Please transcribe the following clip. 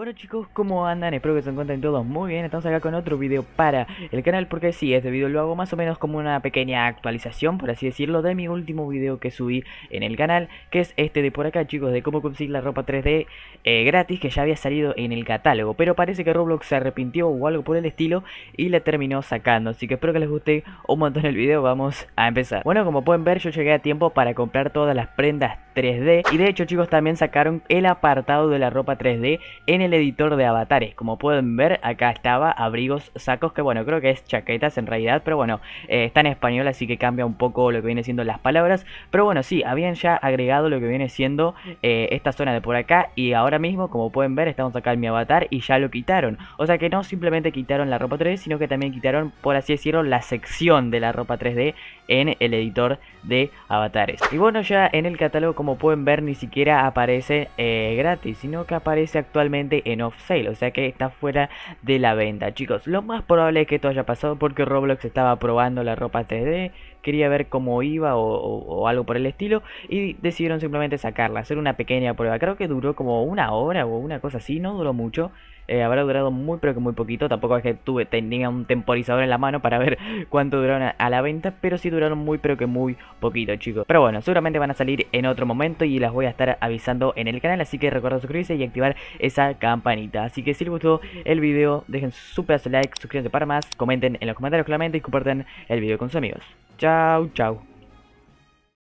Bueno chicos, ¿cómo andan? Espero que se encuentren todos muy bien Estamos acá con otro video para el canal Porque sí, este video lo hago más o menos como una pequeña actualización Por así decirlo, de mi último video que subí en el canal Que es este de por acá chicos, de cómo conseguir la ropa 3D eh, gratis Que ya había salido en el catálogo Pero parece que Roblox se arrepintió o algo por el estilo Y la terminó sacando Así que espero que les guste un montón el video Vamos a empezar Bueno, como pueden ver yo llegué a tiempo para comprar todas las prendas 3D. Y de hecho chicos también sacaron el apartado de la ropa 3D en el editor de avatares. Como pueden ver acá estaba abrigos, sacos, que bueno creo que es chaquetas en realidad, pero bueno, eh, está en español así que cambia un poco lo que viene siendo las palabras. Pero bueno, sí, habían ya agregado lo que viene siendo eh, esta zona de por acá y ahora mismo como pueden ver estamos acá en mi avatar y ya lo quitaron. O sea que no simplemente quitaron la ropa 3D, sino que también quitaron, por así decirlo, la sección de la ropa 3D en el editor de avatares. Y bueno, ya en el catálogo como pueden ver ni siquiera aparece eh, gratis, sino que aparece actualmente en off sale, o sea que está fuera de la venta. Chicos, lo más probable es que esto haya pasado porque Roblox estaba probando la ropa 3D, quería ver cómo iba o, algo por el estilo y decidieron simplemente sacarla, hacer una pequeña prueba. Creo que duró como una hora o una cosa así, no duró mucho eh, habrá durado muy pero que muy poquito. Tampoco es que tuve, tenía un temporizador en la mano para ver cuánto duraron a la venta, pero sí duraron muy pero que muy poquito, chicos. Pero bueno, seguramente van a salir en otro momento y las voy a estar avisando en el canal, así que recuerden suscribirse y activar esa campanita. Así que si les gustó el video, dejen su pedazo de like, suscríbanse para más, comenten en los comentarios claramente y compartan el video con sus amigos. Chau, chau.